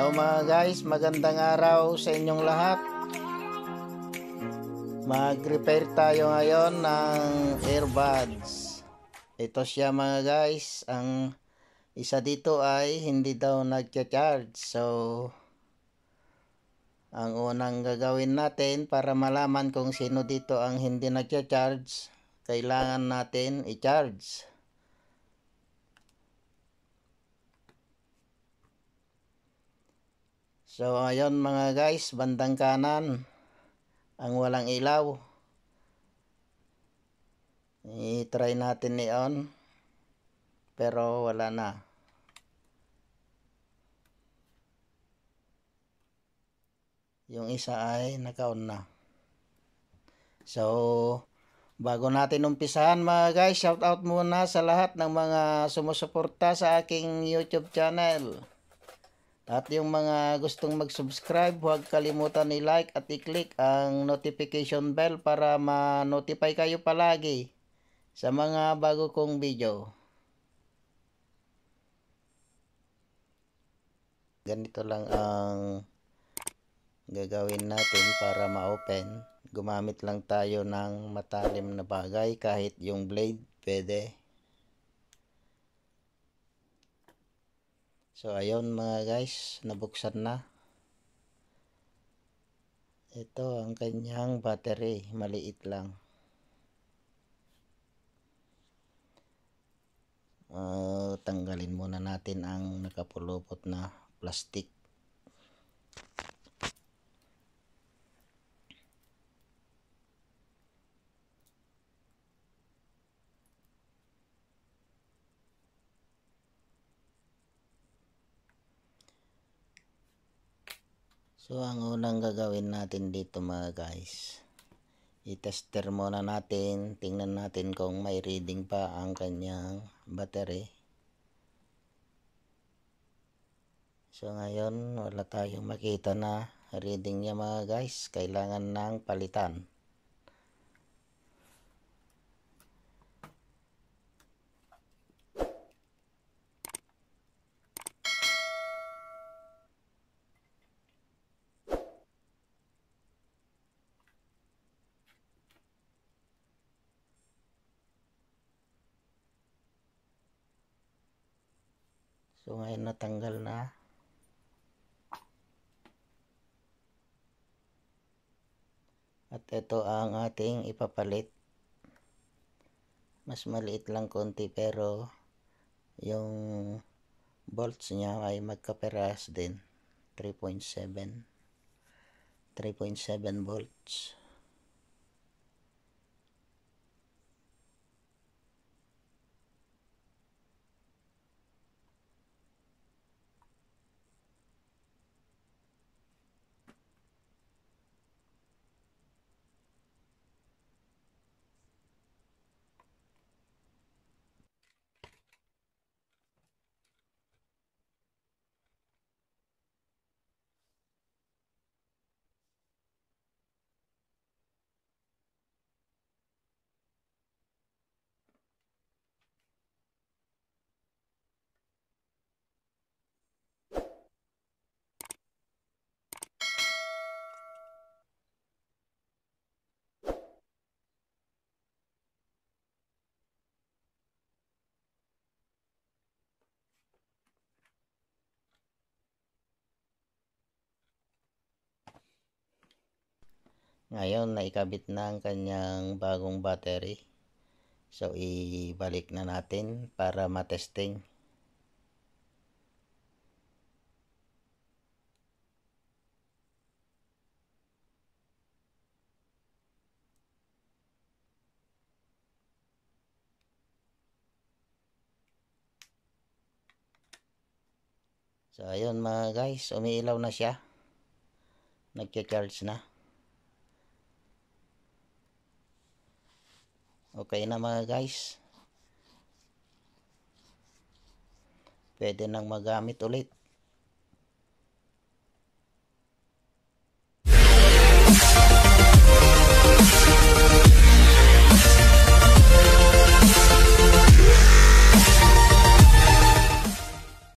Hello mga guys, magandang araw sa inyong lahat. Mag-repair tayo ngayon ng earbuds. Ito siya mga guys, ang isa dito ay hindi daw nagcha-charge. So ang unang gagawin natin para malaman kung sino dito ang hindi nagcha-charge, kailangan natin i-charge. So, ayun mga guys, bandang kanan, ang walang ilaw. I-try natin i-on, pero wala na. Yung isa ay naka-on na. So, Bago natin umpisahan mga guys, shout out muna sa lahat ng mga sumusuporta sa aking YouTube channel. At yung mga gustong mag-subscribe, huwag kalimutan i-like at i-click ang notification bell para ma-notify kayo palagi sa mga bago kong video. Ganito lang ang gagawin natin para ma-open. Gumamit lang tayo ng matalim na bagay kahit yung blade pwede. So, ayun mga guys, nabuksan na. Ito ang kanyang battery, maliit lang. Uh, tanggalin muna natin ang nakapulupot na plastic. So, ang unang gagawin natin dito mga guys, i muna natin, tingnan natin kung may reading pa ang kanyang battery. So, ngayon, wala tayong makita na reading niya mga guys, kailangan ng palitan. So ngayon natanggal na. At ito ang ating ipapalit. Mas maliit lang konti pero yung bolts niya ay magkaperas din. 3.7 3.7 volts. Ngayon, naikabit na ang kanyang bagong battery. So, ibalik na natin para matesting. So, ayun mga guys, umiilaw na siya. Nagcha-charge na. Okay na mga guys. Pwede nang magamit ulit.